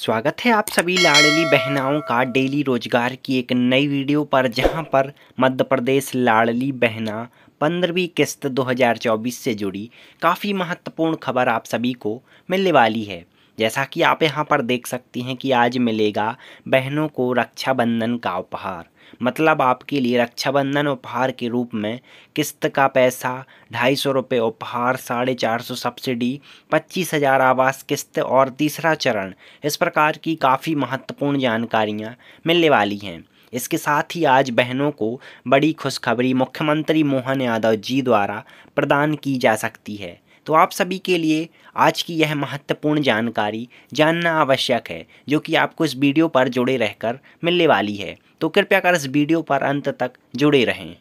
स्वागत है आप सभी लाडली बहनाओं का डेली रोजगार की एक नई वीडियो पर जहां पर मध्य प्रदेश लाडली बहना पंद्रहवीं किस्त 2024 से जुड़ी काफ़ी महत्वपूर्ण खबर आप सभी को मिलने वाली है जैसा कि आप यहाँ पर देख सकती हैं कि आज मिलेगा बहनों को रक्षाबंधन का उपहार मतलब आपके लिए रक्षाबंधन उपहार के रूप में किस्त का पैसा ढाई सौ रुपये उपहार साढ़े चार सौ सब्सिडी पच्चीस हज़ार आवास किस्त और तीसरा चरण इस प्रकार की काफ़ी महत्वपूर्ण जानकारियाँ मिलने वाली हैं इसके साथ ही आज बहनों को बड़ी खुशखबरी मुख्यमंत्री मोहन यादव जी द्वारा प्रदान की जा सकती है तो आप सभी के लिए आज की यह महत्वपूर्ण जानकारी जानना आवश्यक है जो कि आपको इस वीडियो पर जुड़े रहकर मिलने वाली है तो कृपया कर इस वीडियो पर अंत तक जुड़े रहें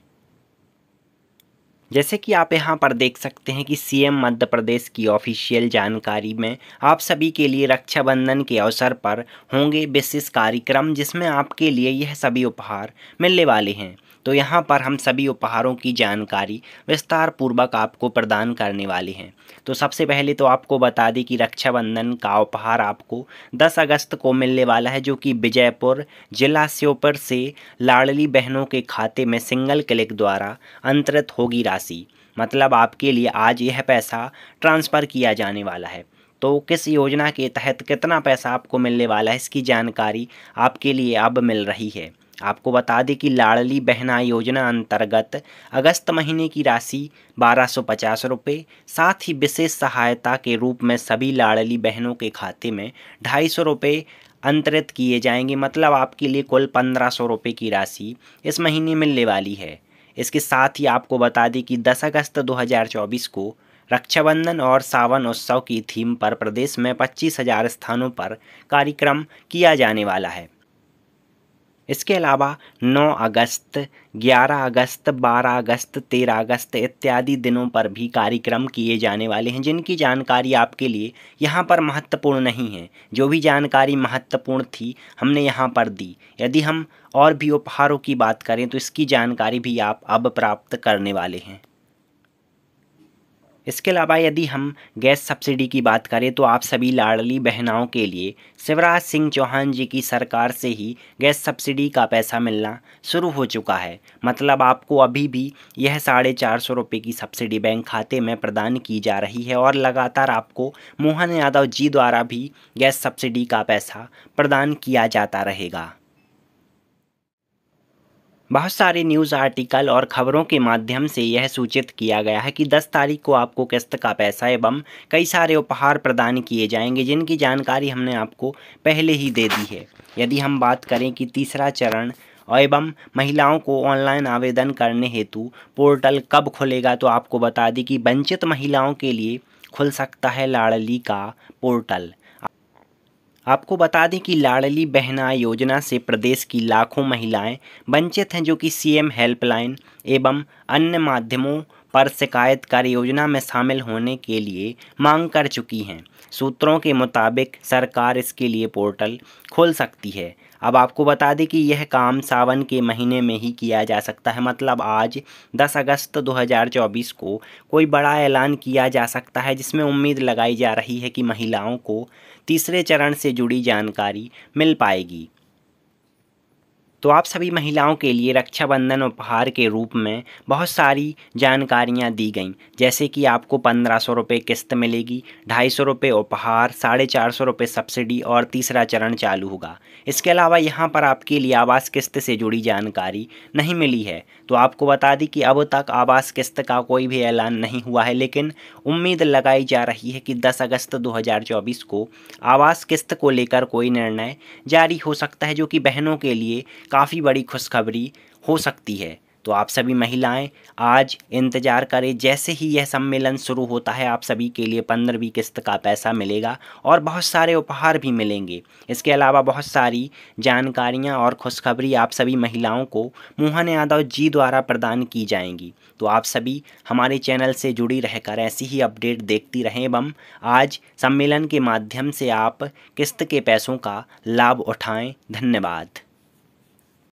जैसे कि आप यहाँ पर देख सकते हैं कि सीएम मध्य प्रदेश की ऑफिशियल जानकारी में आप सभी के लिए रक्षाबंधन के अवसर पर होंगे विशेष कार्यक्रम जिसमें आपके लिए यह सभी उपहार मिलने वाले हैं तो यहाँ पर हम सभी उपहारों की जानकारी विस्तार पूर्वक आपको प्रदान करने वाले हैं तो सबसे पहले तो आपको बता दें कि रक्षाबंधन का उपहार आपको 10 अगस्त को मिलने वाला है जो कि विजयपुर जिला श्योपुर से लाडली बहनों के खाते में सिंगल क्लिक द्वारा अंतरित होगी राशि मतलब आपके लिए आज यह पैसा ट्रांसफ़र किया जाने वाला है तो किस योजना के तहत कितना पैसा आपको मिलने वाला है इसकी जानकारी आपके लिए अब मिल रही है आपको बता दें कि लाडली बहना योजना अंतर्गत अगस्त महीने की राशि बारह सौ पचास रुपये साथ ही विशेष सहायता के रूप में सभी लाडली बहनों के खाते में ढाई सौ रुपये अंतरित किए जाएंगे मतलब आपके लिए कुल पंद्रह सौ रुपये की राशि इस महीने मिलने वाली है इसके साथ ही आपको बता दें कि दस अगस्त दो को रक्षाबंधन और सावन उत्सव की थीम पर प्रदेश में पच्चीस हजार स्थानों पर कार्यक्रम किया जाने वाला है इसके अलावा 9 अगस्त 11 अगस्त 12 अगस्त 13 अगस्त इत्यादि दिनों पर भी कार्यक्रम किए जाने वाले हैं जिनकी जानकारी आपके लिए यहाँ पर महत्वपूर्ण नहीं है जो भी जानकारी महत्वपूर्ण थी हमने यहाँ पर दी यदि हम और भी उपहारों की बात करें तो इसकी जानकारी भी आप अब प्राप्त करने वाले हैं इसके अलावा यदि हम गैस सब्सिडी की बात करें तो आप सभी लाडली बहनाओं के लिए शिवराज सिंह चौहान जी की सरकार से ही गैस सब्सिडी का पैसा मिलना शुरू हो चुका है मतलब आपको अभी भी यह साढ़े चार सौ रुपये की सब्सिडी बैंक खाते में प्रदान की जा रही है और लगातार आपको मोहन यादव जी द्वारा भी गैस सब्सिडी का पैसा प्रदान किया जाता रहेगा बहुत सारे न्यूज़ आर्टिकल और खबरों के माध्यम से यह सूचित किया गया है कि 10 तारीख को आपको किस्त का पैसा एवं कई सारे उपहार प्रदान किए जाएंगे जिनकी जानकारी हमने आपको पहले ही दे दी है यदि हम बात करें कि तीसरा चरण एवं महिलाओं को ऑनलाइन आवेदन करने हेतु पोर्टल कब खुलेगा तो आपको बता दें कि वंचित महिलाओं के लिए खुल सकता है लाड़ली का पोर्टल आपको बता दें कि लाडली बहना योजना से प्रदेश की लाखों महिलाएं वंचित हैं जो कि सीएम हेल्पलाइन एवं अन्य माध्यमों पर शिकायत कर योजना में शामिल होने के लिए मांग कर चुकी हैं सूत्रों के मुताबिक सरकार इसके लिए पोर्टल खोल सकती है अब आपको बता दें कि यह काम सावन के महीने में ही किया जा सकता है मतलब आज 10 अगस्त 2024 को कोई बड़ा ऐलान किया जा सकता है जिसमें उम्मीद लगाई जा रही है कि महिलाओं को तीसरे चरण से जुड़ी जानकारी मिल पाएगी तो आप सभी महिलाओं के लिए रक्षाबंधन उपहार के रूप में बहुत सारी जानकारियाँ दी गई जैसे कि आपको पंद्रह सौ रुपये किस्त मिलेगी ढाई सौ रुपये उपहार साढ़े चार सौ रुपये सब्सिडी और तीसरा चरण चालू होगा इसके अलावा यहाँ पर आपके लिए आवास किस्त से जुड़ी जानकारी नहीं मिली है तो आपको बता दी कि अब तक आवास किस्त का कोई भी ऐलान नहीं हुआ है लेकिन उम्मीद लगाई जा रही है कि दस अगस्त दो को आवास किस्त को लेकर कोई निर्णय जारी हो सकता है जो कि बहनों के लिए काफ़ी बड़ी खुशखबरी हो सकती है तो आप सभी महिलाएं आज इंतज़ार करें जैसे ही यह सम्मेलन शुरू होता है आप सभी के लिए पंद्रहवीं किस्त का पैसा मिलेगा और बहुत सारे उपहार भी मिलेंगे इसके अलावा बहुत सारी जानकारियां और खुशखबरी आप सभी महिलाओं को मोहन यादव जी द्वारा प्रदान की जाएंगी तो आप सभी हमारे चैनल से जुड़ी रहकर ऐसी ही अपडेट देखती रहें एवं आज सम्मेलन के माध्यम से आप किस्त के पैसों का लाभ उठाएँ धन्यवाद